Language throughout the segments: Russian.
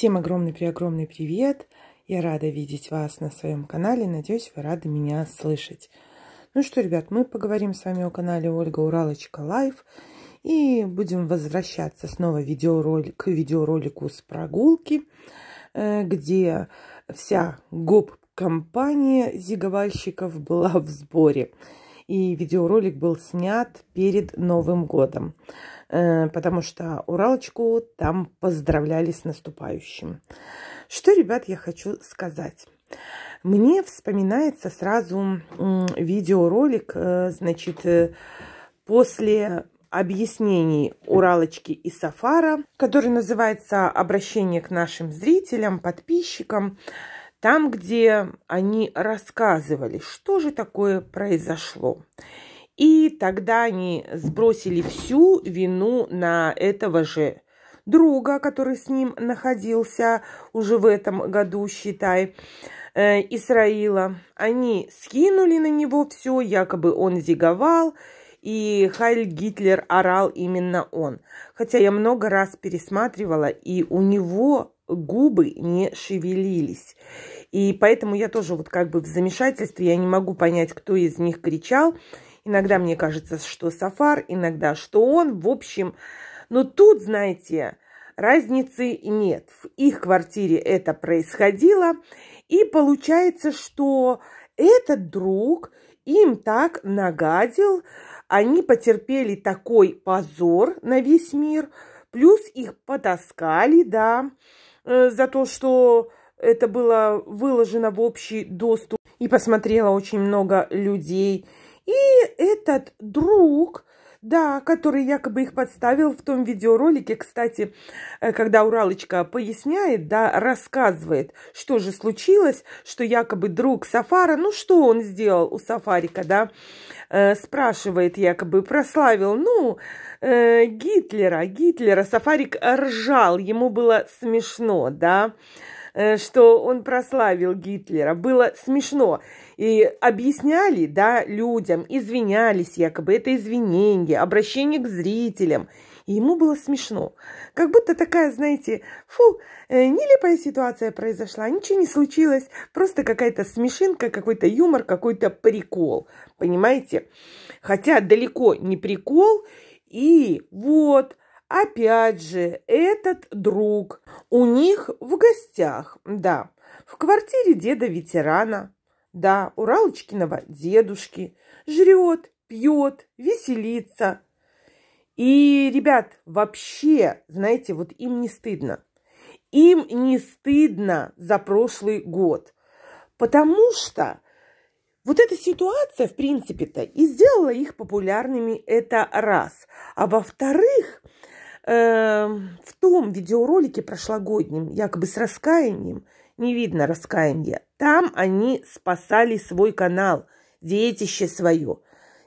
Всем огромный-преогромный привет! Я рада видеть вас на своем канале. Надеюсь, вы рады меня слышать. Ну что, ребят, мы поговорим с вами о канале Ольга Уралочка Лайф. И будем возвращаться снова видеоролик, к видеоролику с прогулки, э, где вся гоп-компания зиговальщиков была в сборе. И видеоролик был снят перед Новым годом, э, потому что Уралочку там поздравляли с наступающим. Что, ребят, я хочу сказать. Мне вспоминается сразу видеоролик, э, значит, э, после объяснений Уралочки и Сафара, который называется «Обращение к нашим зрителям, подписчикам». Там, где они рассказывали, что же такое произошло. И тогда они сбросили всю вину на этого же друга, который с ним находился уже в этом году, считай, э, Исраила. Они скинули на него все, якобы он зиговал, и Хайль Гитлер орал именно он. Хотя я много раз пересматривала, и у него губы не шевелились. И поэтому я тоже вот как бы в замешательстве, я не могу понять, кто из них кричал. Иногда мне кажется, что Сафар, иногда что он. В общем, но тут, знаете, разницы нет. В их квартире это происходило. И получается, что этот друг им так нагадил, они потерпели такой позор на весь мир, плюс их потаскали, да, Э, за то, что это было выложено в общий доступ. И посмотрело очень много людей. И этот друг да, который якобы их подставил в том видеоролике, кстати, э, когда Уралочка поясняет, да, рассказывает, что же случилось, что якобы друг Сафара, ну что он сделал у Сафарика, да, э, спрашивает якобы, прославил, ну, э, Гитлера, Гитлера, Сафарик ржал, ему было смешно, да, Э, что он прославил Гитлера. Было смешно. И объясняли, да, людям, извинялись якобы. Это извинения, обращение к зрителям. И ему было смешно. Как будто такая, знаете, фу, э, нелепая ситуация произошла, ничего не случилось. Просто какая-то смешинка, какой-то юмор, какой-то прикол. Понимаете? Хотя далеко не прикол. И вот, Опять же, этот друг у них в гостях, да, в квартире деда-ветерана, да, Уралочкиного дедушки. Жрет, пьет, веселится. И, ребят, вообще, знаете, вот им не стыдно. Им не стыдно за прошлый год, потому что вот эта ситуация, в принципе-то, и сделала их популярными, это раз. А во-вторых, Эм, в том видеоролике прошлогоднем, якобы с раскаянием, не видно раскаяния, там они спасали свой канал, детище свое,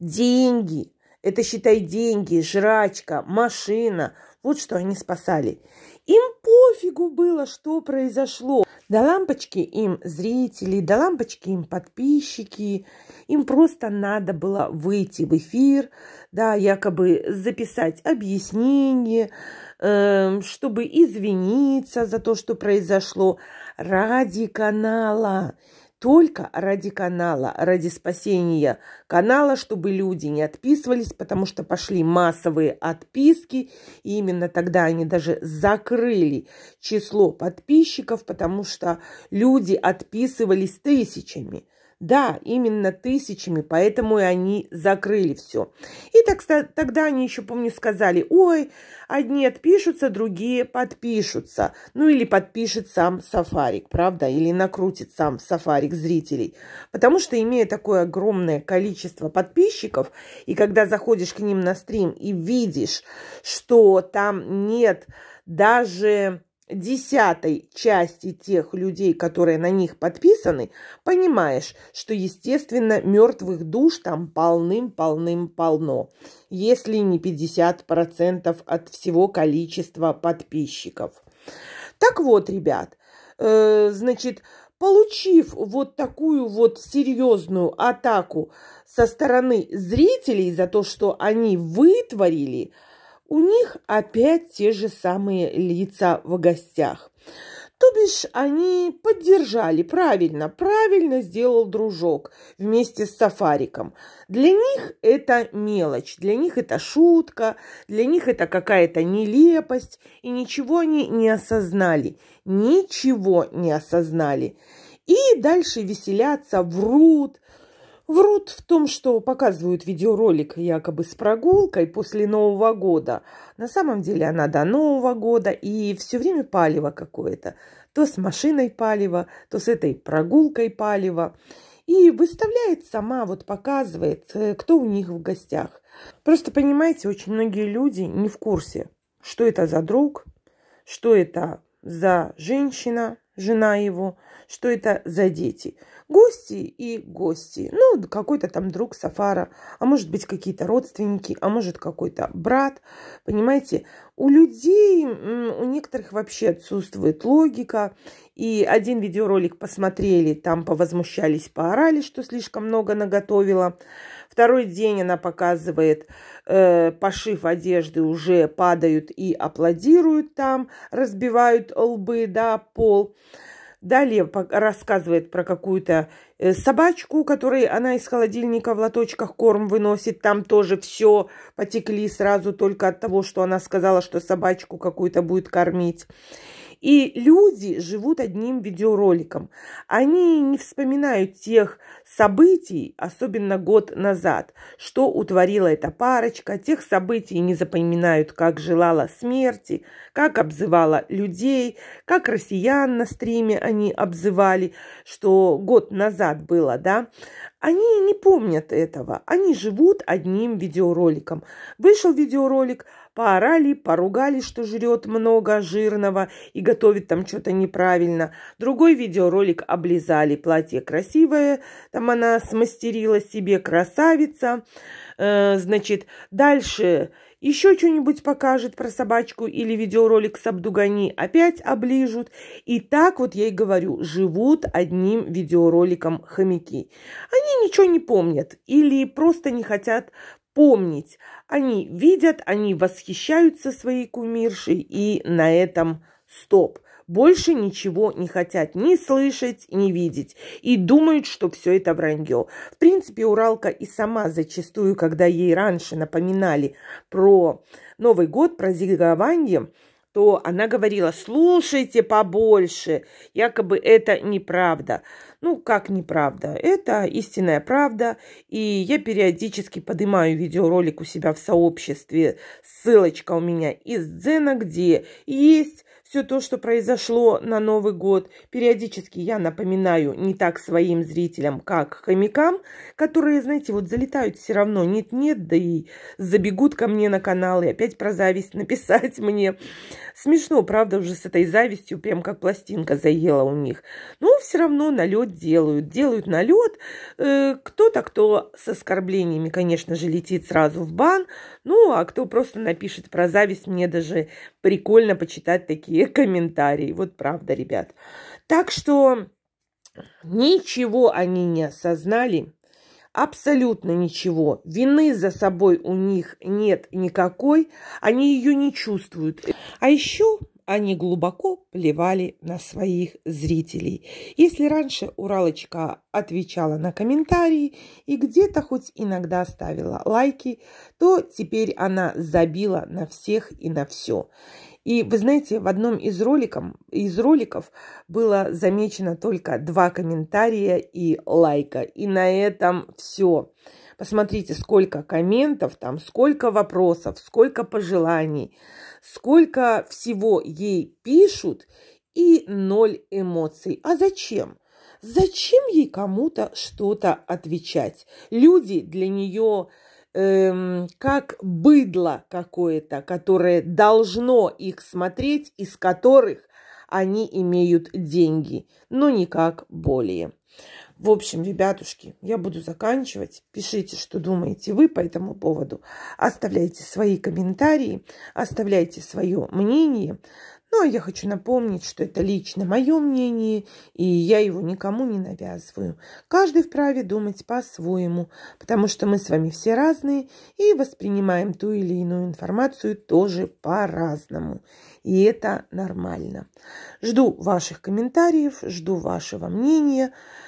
деньги, это, считай, деньги, жрачка, машина, вот что они спасали. Им пофигу было, что произошло. До лампочки им зрители, до лампочки им подписчики – им просто надо было выйти в эфир, да, якобы записать объяснение, эм, чтобы извиниться за то, что произошло ради канала только ради канала, ради спасения канала, чтобы люди не отписывались, потому что пошли массовые отписки, и именно тогда они даже закрыли число подписчиков, потому что люди отписывались тысячами. Да, именно тысячами, поэтому и они закрыли все. И так, тогда они еще, помню, сказали, ой, одни отпишутся, другие подпишутся. Ну или подпишет сам Сафарик, правда, или накрутит сам Сафарик зрителей. Потому что, имея такое огромное количество подписчиков, и когда заходишь к ним на стрим и видишь, что там нет даже десятой части тех людей, которые на них подписаны, понимаешь, что, естественно, мертвых душ там полным-полным-полно, если не 50% от всего количества подписчиков. Так вот, ребят, э, значит, получив вот такую вот серьезную атаку со стороны зрителей за то, что они вытворили – у них опять те же самые лица в гостях. То бишь они поддержали, правильно, правильно сделал дружок вместе с Сафариком. Для них это мелочь, для них это шутка, для них это какая-то нелепость, и ничего они не осознали, ничего не осознали. И дальше веселятся, врут, Врут в том, что показывают видеоролик якобы с прогулкой после Нового года. На самом деле она до Нового года и все время палево какое-то. То с машиной палево, то с этой прогулкой палево. И выставляет сама, вот показывает, э, кто у них в гостях. Просто понимаете, очень многие люди не в курсе, что это за друг, что это за женщина, жена его – что это за дети. Гости и гости. Ну, какой-то там друг Сафара, а может быть, какие-то родственники, а может, какой-то брат. Понимаете, у людей, у некоторых вообще отсутствует логика. И один видеоролик посмотрели, там повозмущались, поорали, что слишком много наготовила. Второй день она показывает э, пошив одежды, уже падают и аплодируют там, разбивают лбы, да, пол. Далее рассказывает про какую-то э, собачку, которую она из холодильника в лоточках корм выносит. Там тоже все потекли сразу только от того, что она сказала, что собачку какую-то будет кормить. И люди живут одним видеороликом. Они не вспоминают тех событий, особенно год назад, что утворила эта парочка, тех событий не запоминают, как желала смерти, как обзывала людей, как россиян на стриме они обзывали, что год назад было, да, они не помнят этого. Они живут одним видеороликом. Вышел видеоролик, поорали, поругали, что жрет много жирного и готовит там что-то неправильно. Другой видеоролик облизали. Платье красивое, там она смастерила себе красавица. Э, значит, дальше еще что-нибудь покажет про собачку или видеоролик с Абдугани, опять оближут. И так вот я и говорю, живут одним видеороликом хомяки. Они ничего не помнят или просто не хотят помнить. Они видят, они восхищаются своей кумиршей и на этом стоп больше ничего не хотят ни слышать, ни видеть и думают, что все это вранье. В принципе, Уралка и сама зачастую, когда ей раньше напоминали про Новый год, про зигование, то она говорила, слушайте побольше, якобы это неправда. Ну, как неправда? Это истинная правда, и я периодически поднимаю видеоролик у себя в сообществе. Ссылочка у меня из Дзена, где есть все то, что произошло на Новый год. Периодически я напоминаю не так своим зрителям, как хомякам, которые, знаете, вот залетают все равно, нет-нет, да и забегут ко мне на канал и опять про зависть написать мне. Смешно, правда, уже с этой завистью, прям как пластинка заела у них. Но все равно налет делают, делают налет. Э, Кто-то, кто с оскорблениями, конечно же, летит сразу в бан, ну, а кто просто напишет про зависть, мне даже прикольно почитать такие все комментарии. Вот правда, ребят. Так что ничего они не осознали. Абсолютно ничего. Вины за собой у них нет никакой. Они ее не чувствуют. А еще они глубоко плевали на своих зрителей. Если раньше Уралочка отвечала на комментарии и где-то хоть иногда ставила лайки, то теперь она забила на всех и на все. И вы знаете, в одном из, роликом, из роликов было замечено только два комментария и лайка. И на этом все. Посмотрите, сколько комментов там, сколько вопросов, сколько пожеланий, сколько всего ей пишут и ноль эмоций. А зачем? Зачем ей кому-то что-то отвечать? Люди для нее эм, как быдло какое-то, которое должно их смотреть, из которых они имеют деньги, но никак более. В общем, ребятушки, я буду заканчивать. Пишите, что думаете вы по этому поводу. Оставляйте свои комментарии, оставляйте свое мнение. Ну, а я хочу напомнить, что это лично мое мнение, и я его никому не навязываю. Каждый вправе думать по-своему, потому что мы с вами все разные и воспринимаем ту или иную информацию тоже по-разному. И это нормально. Жду ваших комментариев, жду вашего мнения